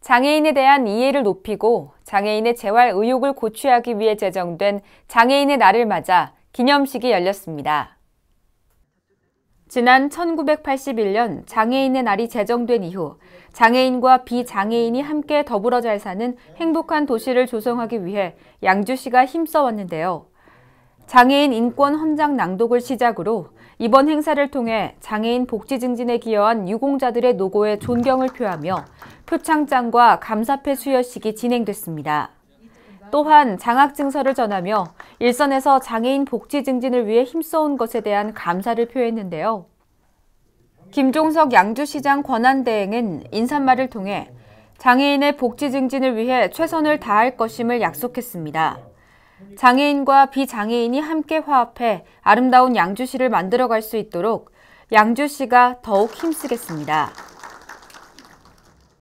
장애인에 대한 이해를 높이고 장애인의 재활 의욕을 고취하기 위해 제정된 장애인의 날을 맞아 기념식이 열렸습니다. 지난 1981년 장애인의 날이 제정된 이후 장애인과 비장애인이 함께 더불어 잘 사는 행복한 도시를 조성하기 위해 양주시가 힘써왔는데요. 장애인 인권 헌장 낭독을 시작으로 이번 행사를 통해 장애인 복지 증진에 기여한 유공자들의 노고에 존경을 표하며 표창장과 감사패 수여식이 진행됐습니다. 또한 장학증서를 전하며 일선에서 장애인 복지 증진을 위해 힘써온 것에 대한 감사를 표했는데요. 김종석 양주시장 권한대행은 인사말을 통해 장애인의 복지 증진을 위해 최선을 다할 것임을 약속했습니다. 장애인과 비장애인이 함께 화합해 아름다운 양주시를 만들어갈 수 있도록 양주시가 더욱 힘쓰겠습니다.